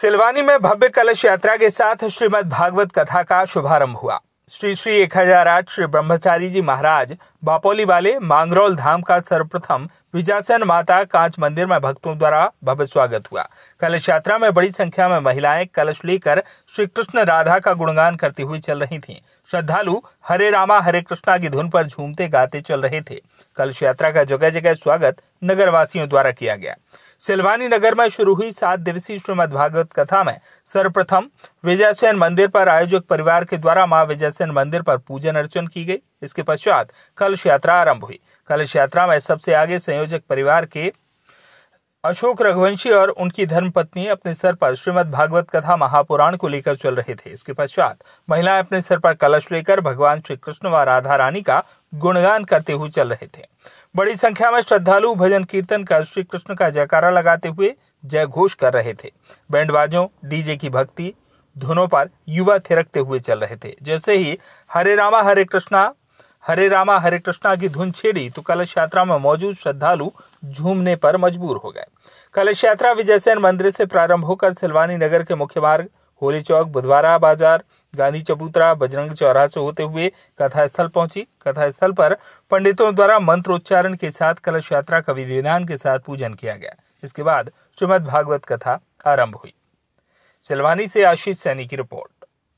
सिलवानी में भव्य कलश यात्रा के साथ श्रीमद् भागवत कथा का शुभारंभ हुआ श्री श्री एक हजार आठ श्री ब्रह्मचारी जी महाराज बापोली वाले मांगरौल धाम का सर्वप्रथम विजासन माता कांच मंदिर में भक्तों द्वारा भव्य स्वागत हुआ कलश यात्रा में बड़ी संख्या में महिलाएं कलश लेकर श्री कृष्ण राधा का गुणगान करती हुई चल रही थीं। श्रद्धालु हरे रामा हरे कृष्णा की धुन पर झूमते गाते चल रहे थे कलश यात्रा का जगह जगह स्वागत नगर वासियों द्वारा किया गया सिलवानी नगर में शुरू हुई सात दिवसीय श्रीमद भागवत कथा में सर्वप्रथम विजयसेन मंदिर पर आयोजक परिवार के द्वारा माँ विजयसेन मंदिर पर पूजन अर्चन की गई इसके पश्चात कलश यात्रा आरंभ हुई कलश यात्रा में सबसे आगे संयोजक परिवार के अशोक रघुवंशी और उनकी धर्मपत्नी अपने सर पर श्रीमद भागवत कथा महापुराण को लेकर चल रहे थे इसके पश्चात महिलाएं अपने सर पर कलश लेकर भगवान श्री कृष्ण व राधा रानी का गुणगान करते हुए चल रहे थे बड़ी संख्या में श्रद्धालु भजन कीर्तन कर श्री कृष्ण का जयकारा लगाते हुए जय घोष कर रहे थे बैंडबाजों डीजे की भक्ति धुनों पर युवा थिरकते हुए चल रहे थे जैसे ही हरे रामा हरे कृष्णा हरे रामा हरे कृष्णा की धुन छेड़ी तो कलश यात्रा में मौजूद श्रद्धालु झूमने पर मजबूर हो गए कलश यात्रा विजय मंदिर से प्रारंभ होकर सिलवानी नगर के मुख्य मार्ग होली चौक बुधवारा बाजार गांधी चबूतरा बजरंग चौराहा से होते हुए कथास्थल पहुंची कथास्थल पर पंडितों द्वारा मंत्रोच्चारण के साथ कलश यात्रा का विधिविधान के साथ पूजन किया गया इसके बाद श्रीमद भागवत कथा आरंभ हुई सिलवानी से आशीष सैनी की रिपोर्ट